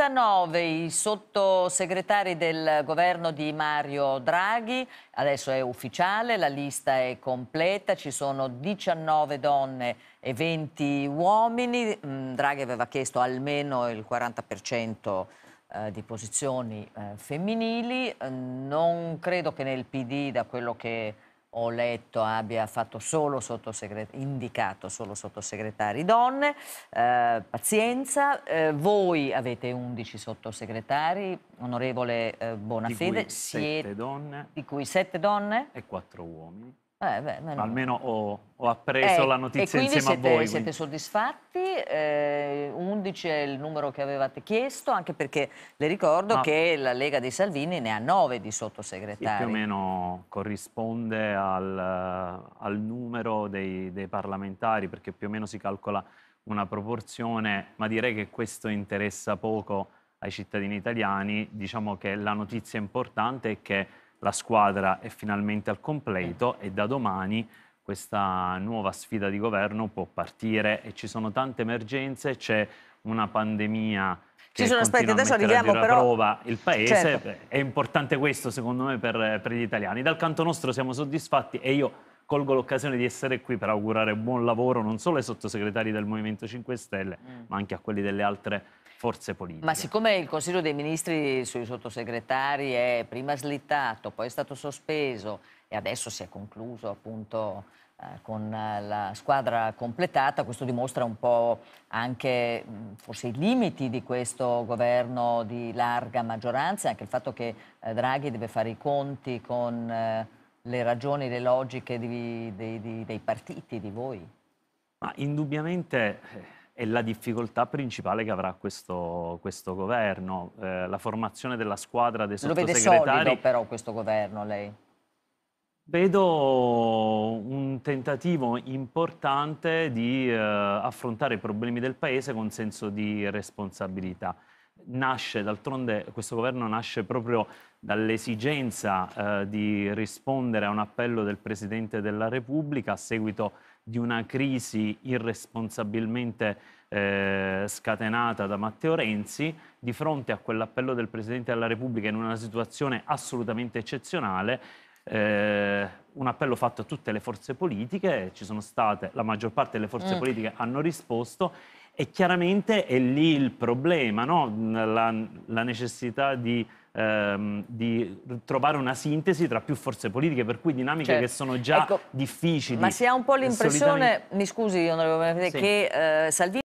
39 i sottosegretari del governo di Mario Draghi, adesso è ufficiale, la lista è completa, ci sono 19 donne e 20 uomini, mm, Draghi aveva chiesto almeno il 40% eh, di posizioni eh, femminili, mm, non credo che nel PD da quello che ho letto abbia fatto solo indicato solo sottosegretari donne, eh, pazienza, eh, voi avete 11 sottosegretari, onorevole eh, Bonafede, di cui, siete, donne, di cui 7 donne e 4 uomini. Eh beh, almeno, almeno ho, ho, appreso eh, la notizia insieme siete, a voi. Siete soddisfatti? Eh, 11 è il numero che avevate chiesto, anche perché le ricordo Ma che la Lega dei Salvini ne ha 9 di sottosegretari. Sì, più o meno corrisponde al, al numero dei, dei parlamentari, perché più o meno si calcola una proporzione, ma direi che questo interessa poco ai cittadini italiani. Diciamo che la notizia importante è che la squadra è finalmente al completo e da domani questa nuova sfida di governo può partire e ci sono tante emergenze, c'è una pandemia che ci sono aspetti, adesso arriviamo però... prova il paese, certo. è importante questo secondo me per, per gli italiani. Dal canto nostro siamo soddisfatti e io colgo l'occasione di essere qui per augurare buon lavoro non solo ai sottosegretari del Movimento 5 Stelle, mm. ma anche a quelli delle altre forze politiche. Ma siccome il Consiglio dei Ministri sui sottosegretari è prima slittato, poi è stato sospeso e adesso si è concluso appunto eh, con la squadra completata, questo dimostra un po' anche forse i limiti di questo governo di larga maggioranza anche il fatto che eh, Draghi deve fare i conti con eh, le ragioni, le logiche di, di, di, dei partiti, di voi. Ma indubbiamente eh, è la difficoltà principale che avrà questo, questo governo, eh, la formazione della squadra dei Lo sottosegretari. Lo vede solido però questo governo lei? Vedo un tentativo importante di eh, affrontare i problemi del Paese con senso di responsabilità nasce, d'altronde questo governo nasce proprio dall'esigenza eh, di rispondere a un appello del Presidente della Repubblica a seguito di una crisi irresponsabilmente eh, scatenata da Matteo Renzi, di fronte a quell'appello del Presidente della Repubblica in una situazione assolutamente eccezionale, eh, un appello fatto a tutte le forze politiche, ci sono state, la maggior parte delle forze mm. politiche hanno risposto e chiaramente è lì il problema, no? la, la, necessità di, ehm, di, trovare una sintesi tra più forze politiche, per cui dinamiche certo. che sono già ecco, difficili. Ma si ha un po' l'impressione, solitamente... mi scusi onorevole, sì. che eh, Salvini...